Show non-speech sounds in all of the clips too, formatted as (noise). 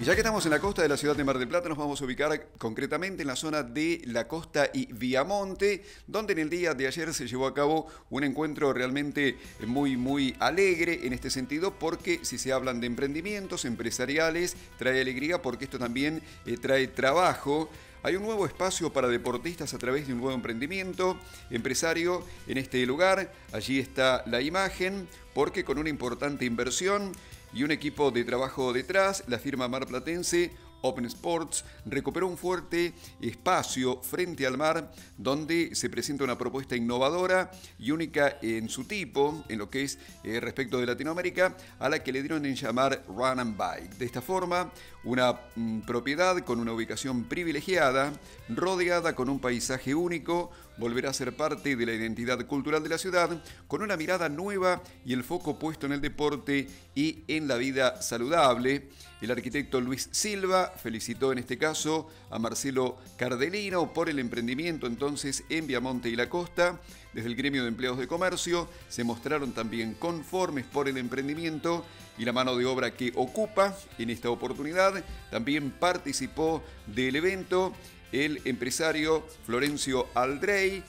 Y ya que estamos en la costa de la ciudad de Mar del Plata, nos vamos a ubicar concretamente en la zona de la costa y Viamonte, donde en el día de ayer se llevó a cabo un encuentro realmente muy, muy alegre en este sentido, porque si se hablan de emprendimientos empresariales, trae alegría porque esto también eh, trae trabajo. Hay un nuevo espacio para deportistas a través de un nuevo emprendimiento empresario en este lugar. Allí está la imagen, porque con una importante inversión y un equipo de trabajo detrás, la firma marplatense, Open Sports recuperó un fuerte espacio frente al mar donde se presenta una propuesta innovadora y única en su tipo, en lo que es eh, respecto de Latinoamérica, a la que le dieron en llamar Run and Bike. De esta forma, una mm, propiedad con una ubicación privilegiada, rodeada con un paisaje único, volverá a ser parte de la identidad cultural de la ciudad, con una mirada nueva y el foco puesto en el deporte y en la vida saludable. El arquitecto Luis Silva felicitó en este caso a Marcelo Cardelino por el emprendimiento entonces en Viamonte y la costa. Desde el gremio de empleados de comercio se mostraron también conformes por el emprendimiento y la mano de obra que ocupa en esta oportunidad. También participó del evento el empresario Florencio Aldrey,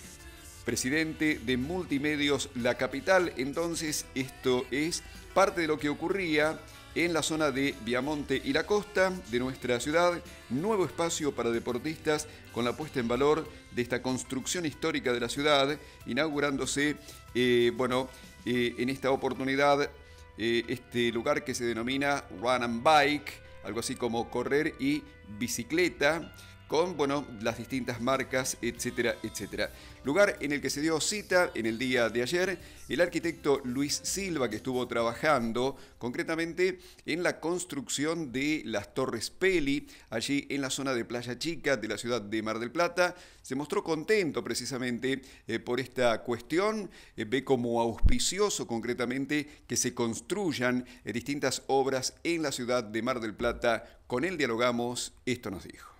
presidente de Multimedios La Capital. Entonces, esto es parte de lo que ocurría en la zona de Viamonte y la costa de nuestra ciudad, nuevo espacio para deportistas con la puesta en valor de esta construcción histórica de la ciudad, inaugurándose, eh, bueno, eh, en esta oportunidad eh, este lugar que se denomina Run and Bike, algo así como correr y bicicleta con bueno, las distintas marcas, etcétera, etcétera. Lugar en el que se dio cita en el día de ayer el arquitecto Luis Silva, que estuvo trabajando concretamente en la construcción de las Torres Peli, allí en la zona de Playa Chica de la ciudad de Mar del Plata. Se mostró contento precisamente eh, por esta cuestión, eh, ve como auspicioso concretamente que se construyan eh, distintas obras en la ciudad de Mar del Plata. Con él dialogamos, esto nos dijo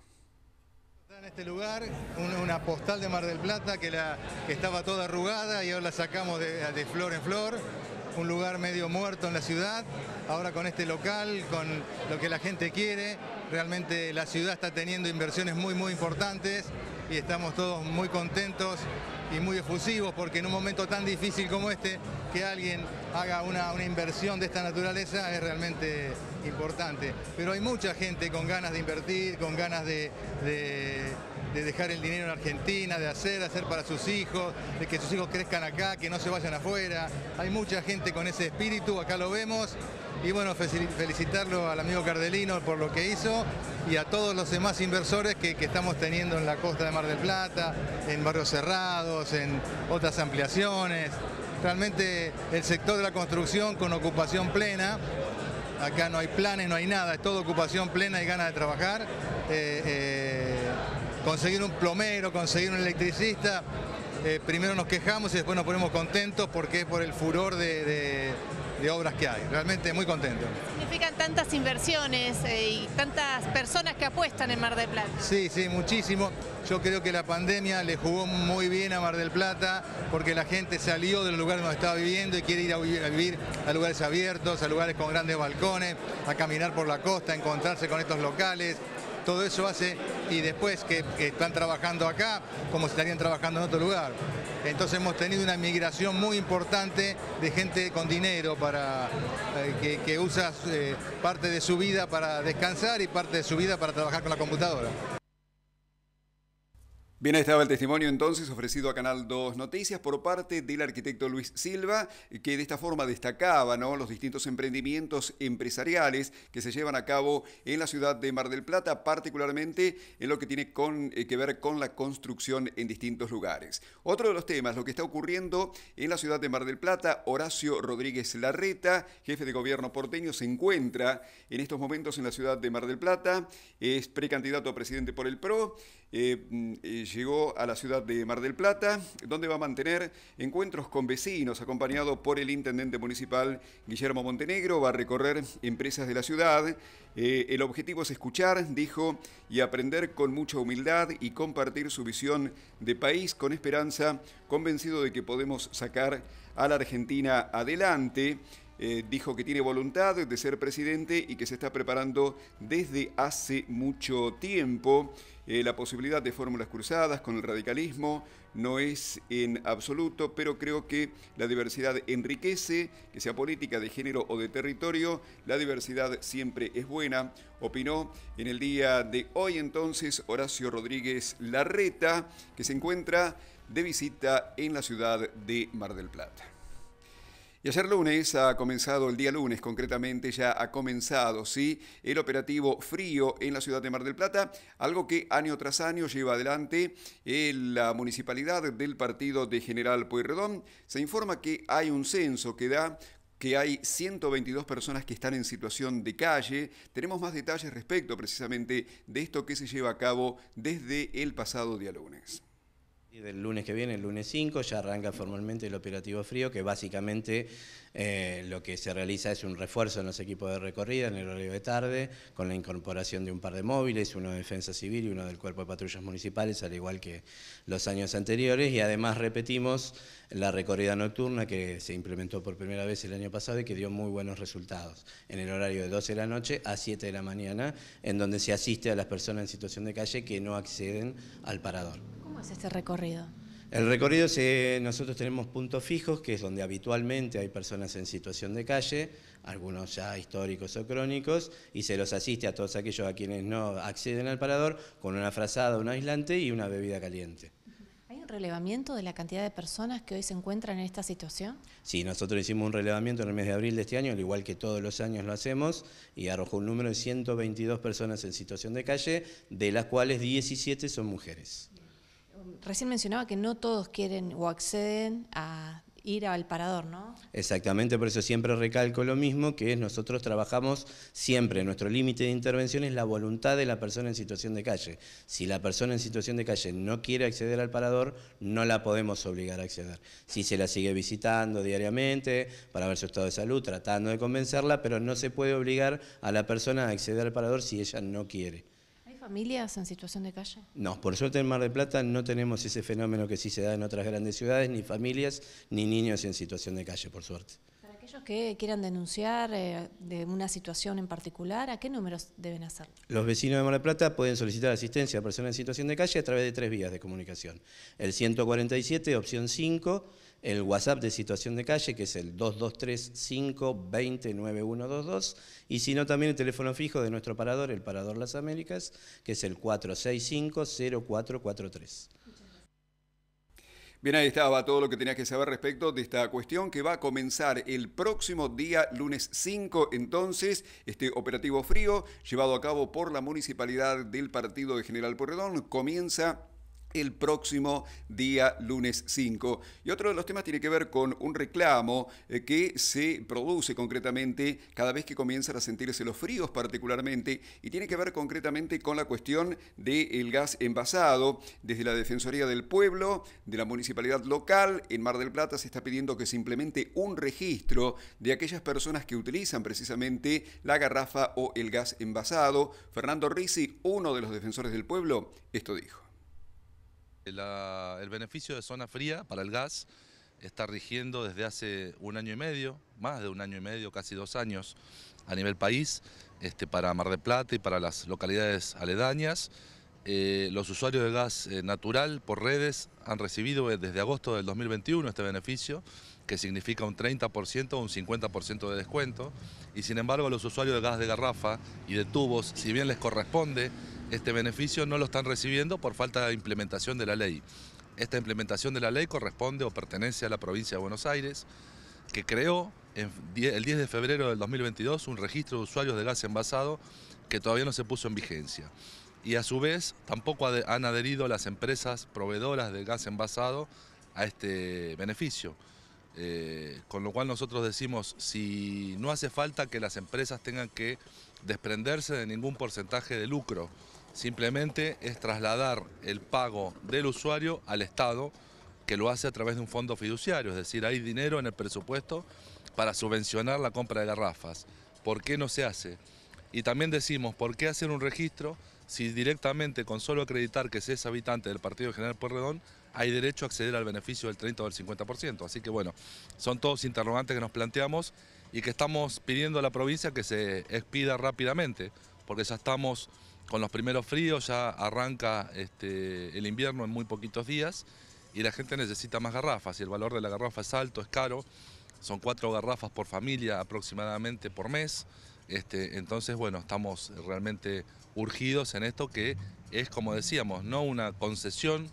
en este lugar, una, postal de Mar del Plata que, la, estaba toda arrugada y ahora la sacamos de flor en flor un lugar medio muerto en la ciudad, ahora con este local, con lo que la gente quiere, realmente la ciudad está teniendo inversiones muy, muy importantes y estamos todos muy contentos y muy efusivos porque en un momento tan difícil como este, que alguien haga una, inversión de esta naturaleza es realmente importante. Pero hay mucha gente con ganas de invertir, con ganas de de dejar el dinero en Argentina, de hacer, hacer para sus hijos, de que sus hijos crezcan acá, que no se vayan afuera. Hay mucha gente con ese espíritu, acá lo vemos. Y bueno, felicitarlo al amigo Cardelino por lo que hizo y a todos los demás inversores que, estamos teniendo en la costa de Mar del Plata, en barrios cerrados, en otras ampliaciones. Realmente el sector de la construcción con ocupación plena acá no hay planes, no hay nada, es toda ocupación plena y ganas de trabajar. Eh, eh, conseguir un plomero, conseguir un electricista, eh, primero nos quejamos y después nos ponemos contentos porque es por el furor de, obras que hay. Realmente muy contento. Significan tantas inversiones eh, y tantas personas que apuestan en Mar del Plata. Sí, sí, muchísimo. Yo creo que la pandemia le jugó muy bien a Mar del Plata porque la gente salió del lugar donde estaba viviendo y quiere ir a a, vivir a lugares abiertos, a lugares con grandes balcones, a caminar por la costa, a encontrarse con estos locales todo eso hace, y después que, están trabajando acá, como si estarían trabajando en otro lugar. Entonces hemos tenido una migración muy importante de gente con dinero para, eh, que, usa eh, parte de su vida para descansar y parte de su vida para trabajar con la computadora. Bien, ahí estaba el testimonio entonces ofrecido a Canal 2 Noticias por parte del arquitecto Luis Silva, que de esta forma destacaba ¿no? los distintos emprendimientos empresariales que se llevan a cabo en la ciudad de Mar del Plata, particularmente en lo que tiene con, eh, que ver con la construcción en distintos lugares. Otro de los temas, lo que está ocurriendo en la ciudad de Mar del Plata, Horacio Rodríguez Larreta, jefe de gobierno porteño, se encuentra en estos momentos en la ciudad de Mar del Plata, es precandidato a presidente por el PRO, eh, mm, eh, llegó a la ciudad de Mar del Plata, donde va a mantener encuentros con vecinos, acompañado por el intendente municipal Guillermo Montenegro. Va a recorrer empresas de la ciudad. Eh, el objetivo es escuchar, dijo, y aprender con mucha humildad y compartir su visión de país con esperanza, convencido de que podemos sacar a la Argentina adelante. Eh, dijo que tiene voluntad de ser presidente y que se está preparando desde hace mucho tiempo. Eh, la posibilidad de fórmulas cruzadas con el radicalismo no es en absoluto, pero creo que la diversidad enriquece, que sea política de género o de territorio, la diversidad siempre es buena, opinó en el día de hoy entonces Horacio Rodríguez Larreta, que se encuentra de visita en la ciudad de Mar del Plata. Y ayer lunes ha comenzado, el día lunes concretamente, ya ha comenzado, sí, el operativo frío en la ciudad de Mar del Plata, algo que año tras año lleva adelante eh, la municipalidad del partido de General Pueyrredón. Se informa que hay un censo que da que hay 122 personas que están en situación de calle. Tenemos más detalles respecto precisamente de esto que se lleva a cabo desde el pasado día lunes del lunes que viene, el lunes 5, ya arranca formalmente el operativo frío, que básicamente eh, lo que se realiza es un refuerzo en los equipos de recorrida, en el horario de tarde, con la incorporación de un par de móviles, uno de Defensa Civil y uno del Cuerpo de Patrullas Municipales, al igual que los años anteriores, y además repetimos la recorrida nocturna que se implementó por primera vez el año pasado y que dio muy buenos resultados, en el horario de 12 de la noche a 7 de la mañana, en donde se asiste a las personas en situación de calle que no acceden al parador. ¿Cómo es este recorrido? El recorrido, nosotros tenemos puntos fijos, que es donde habitualmente hay personas en situación de calle, algunos ya históricos o crónicos, y se los asiste a todos aquellos a quienes no acceden al parador con una frazada, un aislante y una bebida caliente. ¿Hay un relevamiento de la cantidad de personas que hoy se encuentran en esta situación? Sí, nosotros hicimos un relevamiento en el mes de abril de este año, al igual que todos los años lo hacemos, y arrojó un número de 122 personas en situación de calle, de las cuales 17 son mujeres recién mencionaba que no todos quieren o acceden a ir al parador, ¿no? Exactamente, por eso siempre recalco lo mismo, que es nosotros trabajamos siempre, nuestro límite de intervención es la voluntad de la persona en situación de calle. Si la persona en situación de calle no quiere acceder al parador, no la podemos obligar a acceder. Si se la sigue visitando diariamente para ver su estado de salud, tratando de convencerla, pero no se puede obligar a la persona a acceder al parador si ella no quiere familias en situación de calle? No, por suerte en Mar del Plata no tenemos ese fenómeno que sí se da en otras grandes ciudades, ni familias, ni niños en situación de calle, por suerte aquellos que quieran denunciar eh, de una situación en particular, ¿a qué números deben hacerlo? Los vecinos de Mar Plata pueden solicitar asistencia a personas en situación de calle a través de tres vías de comunicación. El 147, opción 5, el WhatsApp de situación de calle, que es el 2235-209122, y si no, también el teléfono fijo de nuestro parador, el Parador Las Américas, que es el 465-0443. Bien, ahí estaba todo lo que tenías que saber respecto de esta cuestión que va a comenzar el próximo día, lunes 5, entonces, este operativo frío llevado a cabo por la Municipalidad del Partido de General Porredón comienza el próximo día lunes 5. Y otro de los temas tiene que ver con un reclamo eh, que se produce concretamente cada vez que comienzan a sentirse los fríos particularmente y tiene que ver concretamente con la cuestión del gas envasado. Desde la Defensoría del Pueblo, de la municipalidad local, en Mar del Plata se está pidiendo que se implemente un registro de aquellas personas que utilizan precisamente la garrafa o el gas envasado. Fernando Risi, uno de los defensores del pueblo, esto dijo. Ah, el beneficio de zona fría para el gas está rigiendo desde hace un año y medio, más de un año y medio, casi dos años, a nivel país, este, para Mar del Plata y para las localidades aledañas. Eh, los usuarios de gas eh, natural por redes han recibido eh, desde agosto del 2021 este beneficio que significa un 30% o un 50% de descuento, y sin embargo los usuarios de gas de garrafa y de tubos, si bien les corresponde este beneficio, no lo están recibiendo por falta de implementación de la ley. Esta implementación de la ley corresponde o pertenece a la provincia de Buenos Aires, que creó el 10 de febrero del 2022 un registro de usuarios de gas envasado que todavía no se puso en vigencia. Y a su vez tampoco han adherido las empresas proveedoras de gas envasado a este beneficio. Eh, con lo cual nosotros decimos, si no hace falta que las empresas tengan que desprenderse de ningún porcentaje de lucro, simplemente es trasladar el pago del usuario al Estado, que lo hace a través de un fondo fiduciario, es decir, hay dinero en el presupuesto para subvencionar la compra de garrafas. ¿Por qué no se hace? Y también decimos, ¿por qué hacer un registro si directamente con solo acreditar que se es habitante del Partido General Porredón hay derecho a acceder al beneficio del 30 o del 50%. Así que bueno, son todos interrogantes que nos planteamos y que estamos pidiendo a la provincia que se expida rápidamente, porque ya estamos con los primeros fríos, ya arranca este, el invierno en muy poquitos días y la gente necesita más garrafas y el valor de la garrafa es alto, es caro, son cuatro garrafas por familia aproximadamente por mes, este, entonces bueno, estamos realmente urgidos en esto que es como decíamos, no una concesión,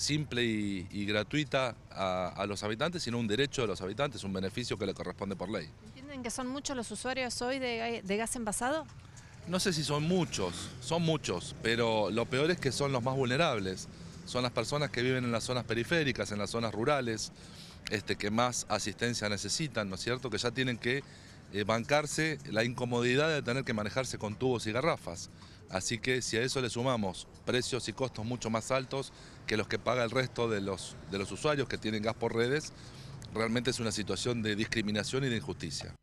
simple y, gratuita a, los habitantes, sino un derecho de los habitantes, un beneficio que le corresponde por ley. ¿Entienden que son muchos los usuarios hoy de, gas envasado? No sé si son muchos, son muchos, pero lo peor es que son los más vulnerables. Son las personas que viven en las zonas periféricas, en las zonas rurales, este, que más asistencia necesitan, ¿no es cierto? Que ya tienen que eh, bancarse la incomodidad de tener que manejarse con tubos y garrafas. Así que si a eso le sumamos precios y costos mucho más altos que los que paga el resto de los, de los usuarios que tienen gas por redes, realmente es una situación de discriminación y de injusticia.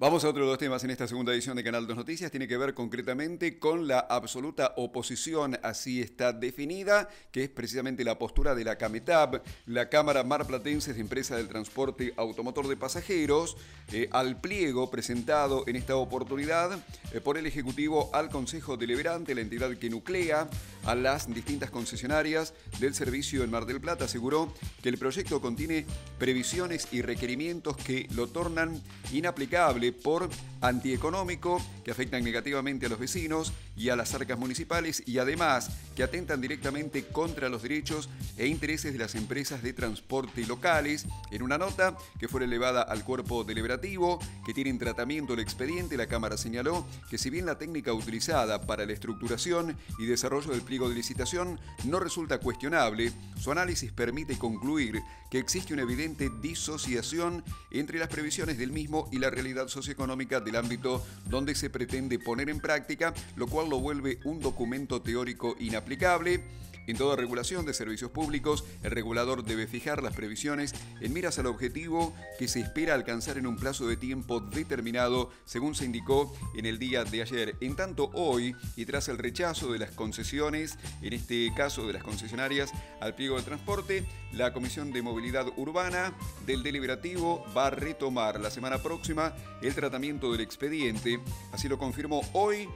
Vamos a otro de los temas en esta segunda edición de Canal 2 Noticias. Tiene que ver concretamente con la absoluta oposición, así está definida, que es precisamente la postura de la CAMETAB, la Cámara Marplatense de Empresa del Transporte Automotor de Pasajeros, eh, al pliego presentado en esta oportunidad eh, por el Ejecutivo al Consejo Deliberante, la entidad que nuclea a las distintas concesionarias del servicio en Mar del Plata. Aseguró que el proyecto contiene previsiones y requerimientos que lo tornan inaplicable por antieconómico que afectan negativamente a los vecinos y a las arcas municipales y además que atentan directamente contra los derechos e intereses de las empresas de transporte locales en una nota que fue elevada al cuerpo deliberativo que tiene en tratamiento el expediente la Cámara señaló que si bien la técnica utilizada para la estructuración y desarrollo del pliego de licitación no resulta cuestionable su análisis permite concluir que existe una evidente disociación entre las previsiones del mismo y la realidad social socioeconómicas del ámbito donde se pretende poner en práctica, lo cual lo vuelve un documento teórico inaplicable en toda regulación de servicios públicos, el regulador debe fijar las previsiones en miras al objetivo que se espera alcanzar en un plazo de tiempo determinado, según se indicó en el día de ayer. En tanto, hoy, y tras el rechazo de las concesiones, en este caso de las concesionarias al pliego de transporte, la Comisión de Movilidad Urbana del Deliberativo va a retomar la semana próxima el tratamiento del expediente. Así lo confirmó hoy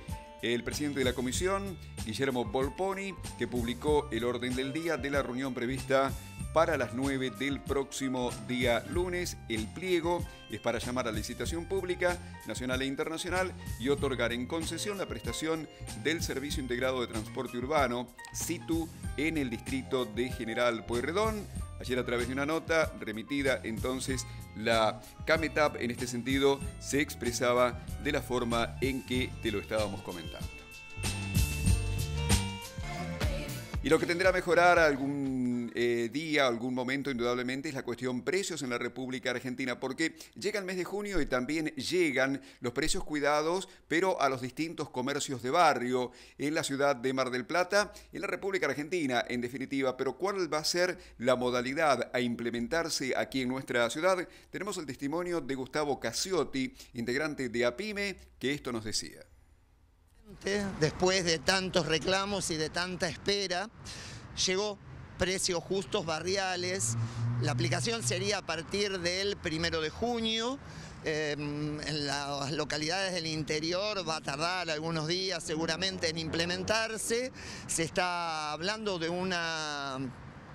el presidente de la comisión, Guillermo Polponi, que publicó el orden del día de la reunión prevista para las 9 del próximo día lunes. El pliego es para llamar a licitación pública nacional e internacional y otorgar en concesión la prestación del Servicio Integrado de Transporte Urbano, situ, en el distrito de General Pueyrredón Ayer a través de una nota remitida entonces la CAMETAP e en este sentido se expresaba de la forma en que te lo estábamos comentando. Y lo que tendrá a mejorar algún eh, día, algún momento, indudablemente, es la cuestión precios en la República Argentina, porque llega el mes de junio y también llegan los precios cuidados, pero a los distintos comercios de barrio en la ciudad de Mar del Plata, en la República Argentina, en definitiva. Pero ¿cuál va a ser la modalidad a implementarse aquí en nuestra ciudad? Tenemos el testimonio de Gustavo Casiotti, integrante de APIME, que esto nos decía. Después de tantos reclamos y de tanta espera, llegó precios justos barriales. La aplicación sería a partir del primero de junio. Em, en las localidades del interior va a tardar algunos días seguramente en implementarse. Se está hablando de una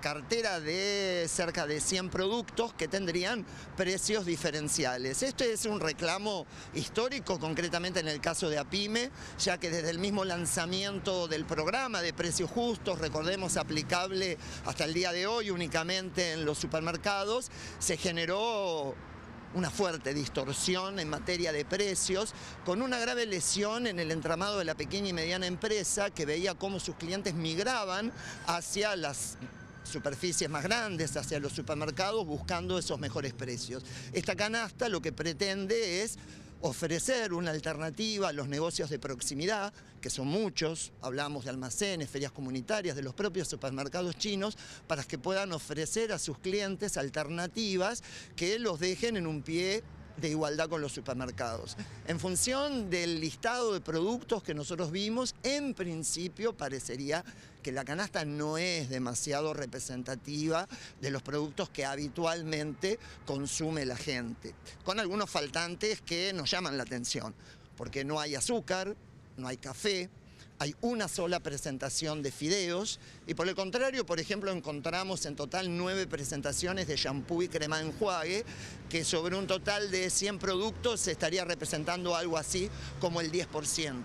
cartera de cerca de 100 productos que tendrían precios diferenciales. Esto es un reclamo histórico, concretamente en el caso de APIME, ya que desde el mismo lanzamiento del programa de precios justos, recordemos aplicable hasta el día de hoy únicamente en los supermercados, se generó una fuerte distorsión en materia de precios, con una grave lesión en el entramado de la pequeña y mediana empresa que veía cómo sus clientes migraban hacia las superficies más grandes, hacia los supermercados, buscando esos mejores precios. Esta canasta lo que pretende es ofrecer una alternativa a los negocios de proximidad, que son muchos, hablamos de almacenes, ferias comunitarias, de los propios supermercados chinos, para que puedan ofrecer a sus clientes alternativas que los dejen en un pie de igualdad con los supermercados. En función del listado de productos que nosotros vimos, en principio parecería que la canasta no es demasiado representativa de los productos que habitualmente consume la gente, con algunos faltantes que nos llaman la atención, porque no hay azúcar, no hay café, hay una sola presentación de fideos y por el contrario, por ejemplo, encontramos en total nueve presentaciones de shampoo y crema de enjuague que sobre un total de 100 productos se estaría representando algo así como el 10%.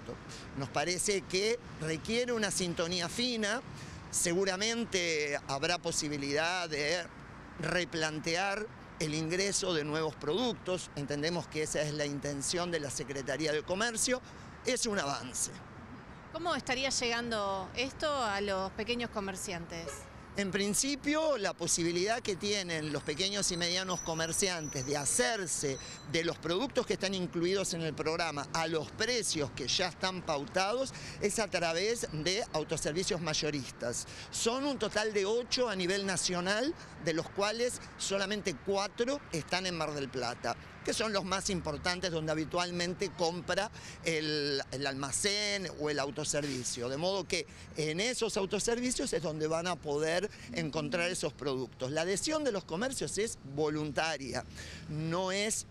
Nos parece que requiere una sintonía fina, seguramente habrá posibilidad de replantear el ingreso de nuevos productos, entendemos que esa es la intención de la Secretaría de Comercio, es un avance. ¿Cómo estaría llegando esto a los pequeños comerciantes? En principio, la posibilidad que tienen los pequeños y medianos comerciantes de hacerse de los productos que están incluidos en el programa a los precios que ya están pautados es a través de autoservicios mayoristas. Son un total de ocho a nivel nacional, de los cuales solamente cuatro están en Mar del Plata que son los más importantes donde habitualmente compra el, almacén o el autoservicio. De modo que en esos autoservicios es donde van a poder encontrar esos productos. La adhesión de los comercios es voluntaria, no es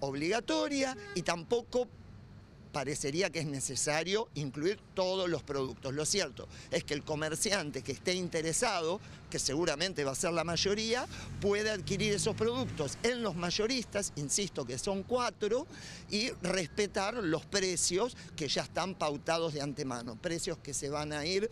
obligatoria y tampoco parecería que es necesario incluir todos los productos. Lo cierto es que el comerciante que esté interesado, que seguramente va a ser la mayoría, puede adquirir esos productos en los mayoristas, insisto que son cuatro, y respetar los precios que ya están pautados de antemano, precios que se van a ir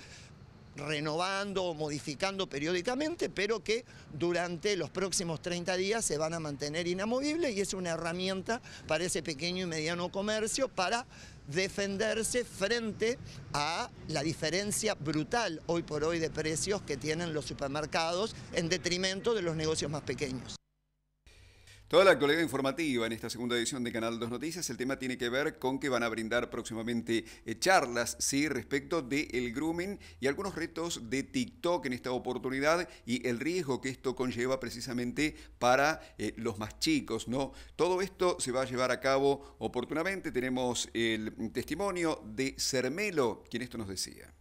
renovando o modificando periódicamente, pero que durante los próximos 30 días se van a mantener inamovibles y es una herramienta para ese pequeño y mediano comercio para defenderse frente a la diferencia brutal hoy por hoy de precios que tienen los supermercados en detrimento de los negocios más pequeños. Toda la informativa en esta segunda edición de Canal 2 Noticias, el tema tiene que ver con que van a brindar próximamente eh, charlas sí, respecto del El grooming y algunos retos de TikTok en esta oportunidad y el riesgo que esto conlleva precisamente para eh, los más chicos. ¿no? Todo esto se va a llevar a cabo oportunamente. Tenemos el testimonio de Cermelo, quien esto nos decía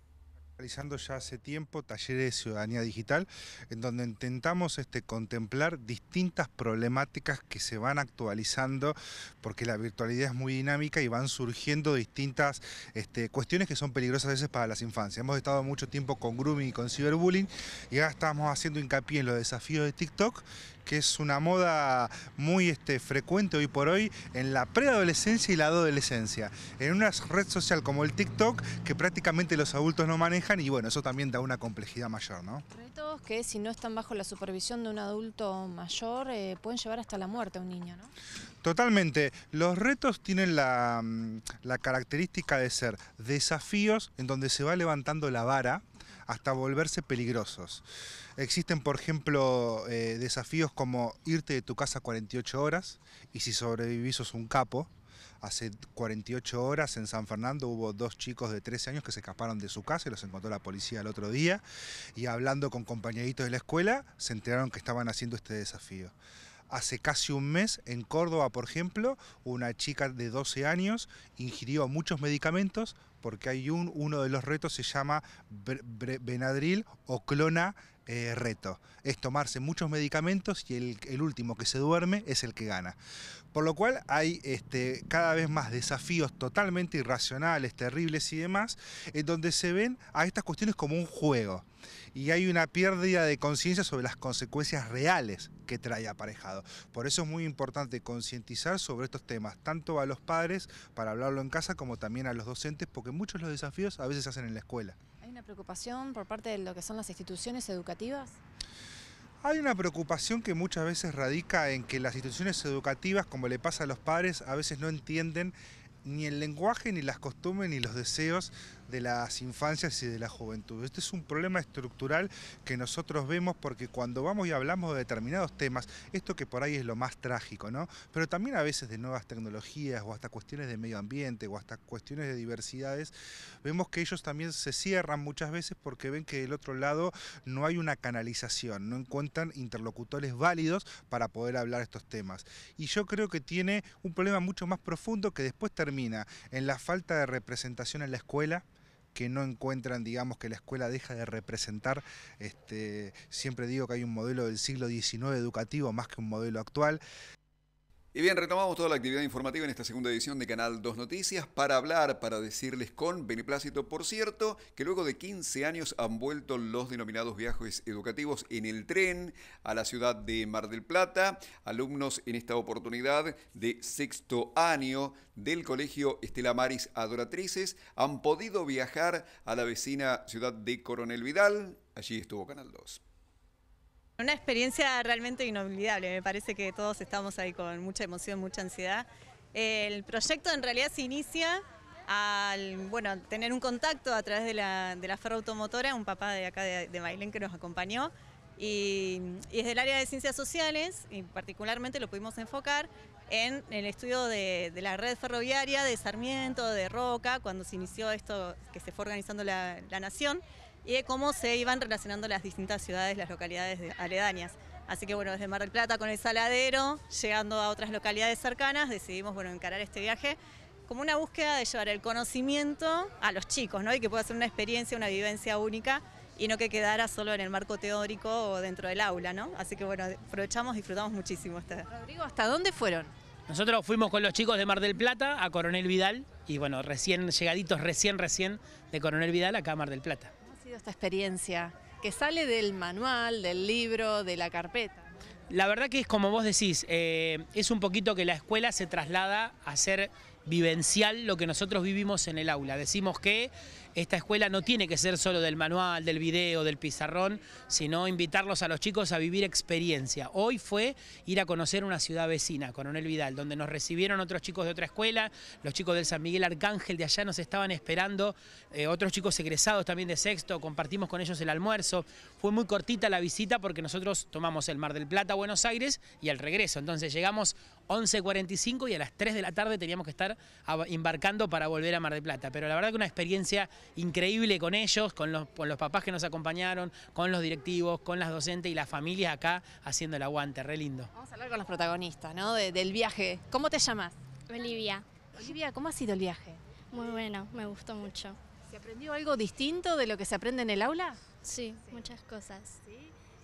realizando ya hace tiempo talleres de ciudadanía digital, en donde intentamos este, contemplar distintas problemáticas que se van actualizando, porque la virtualidad es muy dinámica y van surgiendo distintas este, cuestiones que son peligrosas a veces para las infancias. Hemos estado mucho tiempo con grooming y con ciberbullying, y ahora estamos haciendo hincapié en los desafíos de TikTok que es una moda muy este, frecuente hoy por hoy en la preadolescencia y la adolescencia. En una red social como el TikTok, que prácticamente los adultos no manejan, y bueno, eso también da una complejidad mayor, ¿no? Retos que si no están bajo la supervisión de un adulto mayor, eh, pueden llevar hasta la muerte a un niño, ¿no? Totalmente. Los retos tienen mm, la característica de ser desafíos en donde se va levantando la vara hasta volverse peligrosos. Existen, por ejemplo, eh, desafíos como irte de tu casa 48 horas y si sobrevivís sos un capo. Hace 48 horas en San Fernando hubo dos chicos de 13 años que se escaparon de su casa y los encontró la policía el otro día. Y hablando con compañeritos de la escuela, se enteraron que estaban haciendo este desafío. Hace casi un mes, en Córdoba, por ejemplo, una chica de 12 años ingirió muchos medicamentos porque hay un, uno de los retos se llama Benadryl o clona eh, reto. Es tomarse muchos medicamentos y el, último que se duerme es el que gana. Por lo cual hay este, cada vez más desafíos totalmente irracionales, terribles y demás, en donde se ven a estas cuestiones como un juego. Y hay una pérdida de conciencia sobre las consecuencias reales que trae aparejado. Por eso es muy importante concientizar sobre estos temas, tanto a los padres para hablarlo en casa como también a los docentes, porque muchos de los desafíos a veces se hacen en la escuela. ¿Hay una preocupación por parte de lo que son las instituciones educativas? Hay una preocupación que muchas veces radica en que las instituciones educativas, como le pasa a los padres, a veces no entienden ni el lenguaje, ni las costumbres, ni los deseos de las infancias y de la juventud. Este es un problema estructural que nosotros vemos porque cuando vamos y hablamos de determinados temas, esto que por ahí es lo más trágico, ¿no? Pero también a veces de nuevas tecnologías o hasta cuestiones de medio ambiente o hasta cuestiones de diversidades, vemos que ellos también se cierran muchas veces porque ven que del otro lado no hay una canalización, no encuentran interlocutores válidos para poder hablar estos temas. Y yo creo que tiene un problema mucho más profundo que después termina en la falta de representación en la escuela, que no encuentran, digamos, que la escuela deja de representar. Este, siempre digo que hay un modelo del siglo XIX educativo más que un modelo actual. Y bien, retomamos toda la actividad informativa en esta segunda edición de Canal 2 Noticias para hablar, para decirles con beneplácito, por cierto, que luego de 15 años han vuelto los denominados viajes educativos en el tren a la ciudad de Mar del Plata. Alumnos en esta oportunidad de sexto año del Colegio Estela Maris Adoratrices han podido viajar a la vecina ciudad de Coronel Vidal. Allí estuvo Canal 2. Una experiencia realmente inolvidable, me parece que todos estamos ahí con mucha emoción, mucha ansiedad. El proyecto en realidad se inicia al bueno, tener un contacto a través de la, de la Ferro Automotora, un papá de acá de, de Bailén que nos acompañó, y, es del área de ciencias sociales, y particularmente lo pudimos enfocar en el estudio de, de, la red ferroviaria de Sarmiento, de Roca, cuando se inició esto que se fue organizando la, la Nación, y de cómo se iban relacionando las distintas ciudades, las localidades aledañas. Así que bueno, desde Mar del Plata con el Saladero, llegando a otras localidades cercanas, decidimos bueno, encarar este viaje como una búsqueda de llevar el conocimiento a los chicos, ¿no? Y que pueda ser una experiencia, una vivencia única y no que quedara solo en el marco teórico o dentro del aula, ¿no? Así que bueno, aprovechamos, disfrutamos muchísimo. Este. Rodrigo, ¿hasta dónde fueron? Nosotros fuimos con los chicos de Mar del Plata a Coronel Vidal y bueno, recién llegaditos, recién, recién de Coronel Vidal acá a Mar del Plata esta experiencia? Que sale del manual, del libro, de la carpeta. La verdad que es como vos decís, eh, es un poquito que la escuela se traslada a ser vivencial lo que nosotros vivimos en el aula. Decimos que esta escuela no tiene que ser solo del manual, del video, del pizarrón, sino invitarlos a los chicos a vivir experiencia. Hoy fue ir a conocer una ciudad vecina, Coronel Vidal, donde nos recibieron otros chicos de otra escuela, los chicos del San Miguel Arcángel de allá nos estaban esperando, eh, otros chicos egresados también de sexto, compartimos con ellos el almuerzo. Fue muy cortita la visita porque nosotros tomamos el Mar del Plata Buenos Aires y al regreso. Entonces llegamos 11.45 y a las 3 de la tarde teníamos que estar embarcando para volver a Mar del Plata. Pero la verdad que una experiencia increíble con ellos, con los, con los papás que nos acompañaron, con los directivos, con las docentes y las familias acá haciendo el aguante, re lindo. Vamos a hablar con los protagonistas, ¿no? del viaje. ¿Cómo te llamas? Olivia. Olivia, ¿cómo ha sido el viaje? Muy bueno, me gustó mucho. ¿Se aprendió algo distinto de lo que se aprende en el aula? Sí, muchas cosas.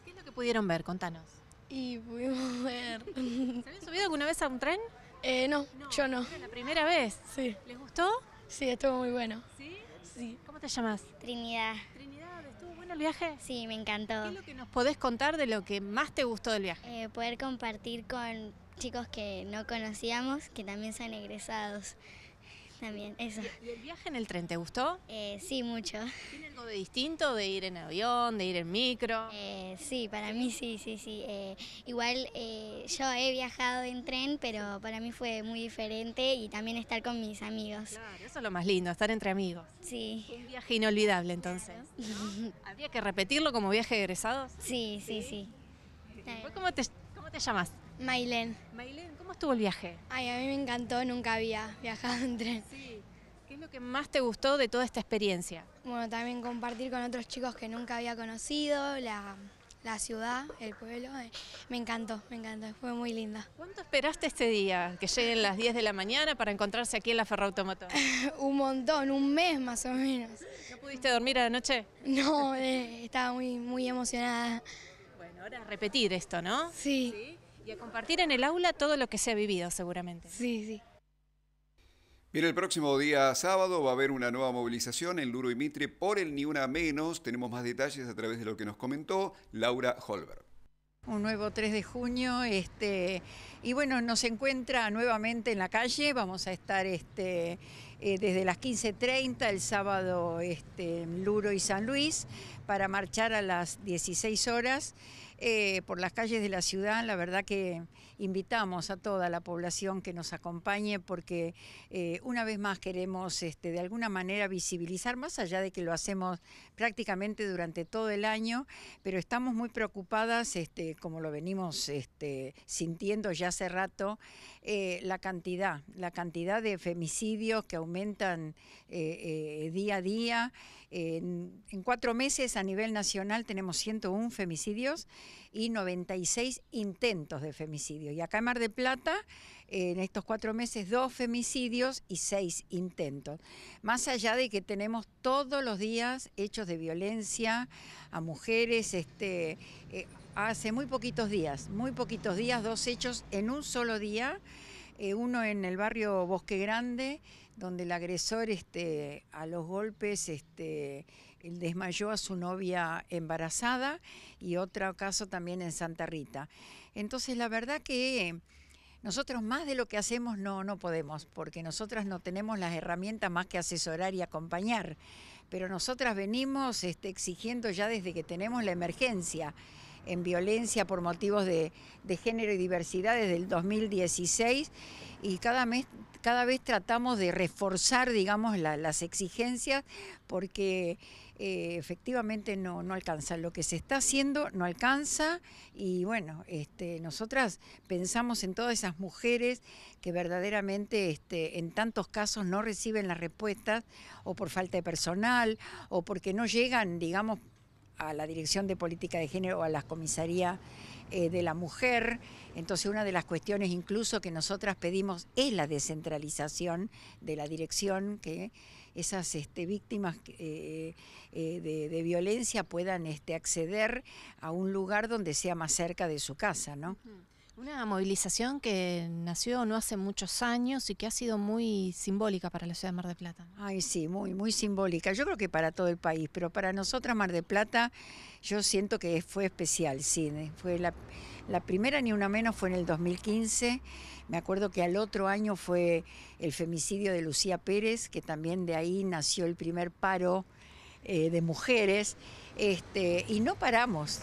¿Qué es lo que pudieron ver? Contanos. Y pudimos ver. (laughs) ¿Se habían subido alguna vez a un tren? Eh, no, yo no. ¿La primera vez? Sí. ¿Les gustó? Sí, estuvo muy bueno. ¿Sí? Sí. ¿Cómo te llamas? Trinidad. Trinidad, ¿estuvo bueno el viaje? Sí, me encantó. ¿Qué es lo que nos podés contar de lo que más te gustó del viaje? Eh, poder compartir con chicos que no conocíamos, que también son egresados también, eso. ¿Y el viaje en el tren te gustó? Eh, sí, mucho. ¿Tiene algo de distinto de ir en avión, de ir en micro? Eh, sí, para mí sí, sí, sí. Eh, igual yo he viajado en tren, pero para mí fue muy diferente y también estar con mis amigos. Claro, eso es lo más lindo, estar entre amigos. Sí. Un viaje inolvidable entonces. ¿Habría que repetirlo como viaje de Sí, sí, sí. ¿Cómo te, cómo te llamas? Mailen. Mailen estuvo el viaje? Ay, a mí me encantó, nunca había viajado en tren. Sí. ¿Qué es lo que más te gustó de toda esta experiencia? Bueno, también compartir con otros chicos que nunca había conocido, la, ciudad, el pueblo. Eh, me encantó, me encantó, fue muy linda. ¿Cuánto esperaste este día, que lleguen las 10 de la mañana para encontrarse aquí en la Ferroautomotor? (laughs) un montón, un mes más o menos. ¿No pudiste dormir anoche? No, eh, estaba muy, muy emocionada. Bueno, ahora repetir esto, ¿no? ¿Sí? Y a compartir en el aula todo lo que se ha vivido, seguramente. Sí, sí. Bien, el próximo día sábado va a haber una nueva movilización en Luro y Mitre por el Ni Una Menos. Tenemos más detalles a través de lo que nos comentó Laura Holberg un nuevo 3 de junio. Este, y bueno, nos encuentra nuevamente en la calle, vamos a estar este, eh, desde las 15.30 el sábado este, Luro y San Luis para marchar a las 16 horas. Eh, por las calles de la ciudad. La verdad que invitamos a toda la población que nos acompañe porque eh, una vez más queremos este, de alguna manera visibilizar, más allá de que lo hacemos prácticamente durante todo el año, pero estamos muy preocupadas, este, como lo venimos este, sintiendo ya hace rato, eh, la cantidad, la cantidad de femicidios que aumentan día a día en, cuatro meses a nivel nacional tenemos 101 femicidios y 96 intentos de femicidio. Y acá en Mar de Plata, eh, en estos cuatro meses, dos femicidios y seis intentos. Más allá de que tenemos todos los días hechos de violencia a mujeres, este, eh, hace muy poquitos días, muy poquitos días, dos hechos en un solo día. Eh, uno en el barrio Bosque Grande, donde el agresor este, a los golpes este, desmayó a su novia embarazada y otro caso también en Santa Rita. Entonces la verdad que... Nosotros más de lo que hacemos no, no podemos, porque nosotras no tenemos las herramientas más que asesorar y acompañar. Pero nosotras venimos este, exigiendo ya desde que tenemos la emergencia en violencia por motivos de, género y diversidad desde el 2016 y cada mes cada vez tratamos de reforzar digamos las exigencias porque eh, efectivamente no, alcanza lo que se está haciendo no alcanza y bueno este, nosotras pensamos en todas esas mujeres que verdaderamente este, en tantos casos no reciben las respuestas o por falta de personal o porque no llegan digamos a la Dirección de Política de Género o a las Comisaría eh, de la mujer. Entonces una de las cuestiones incluso que nosotras pedimos es la descentralización de la dirección, que esas este, víctimas eh, eh, de, violencia puedan este, acceder a un lugar donde sea más cerca de su casa, ¿no? Una movilización que nació no hace muchos años y que ha sido muy simbólica para la ciudad de Mar de Plata. Ay, sí, muy, muy simbólica. Yo creo que para todo el país, pero para nosotras Mar de Plata yo siento que fue especial, sí. Fue la, primera, ni una menos, fue en el 2015. Me acuerdo que al otro año fue el femicidio de Lucía Pérez, que también de ahí nació el primer paro eh, de mujeres. Este, y no paramos.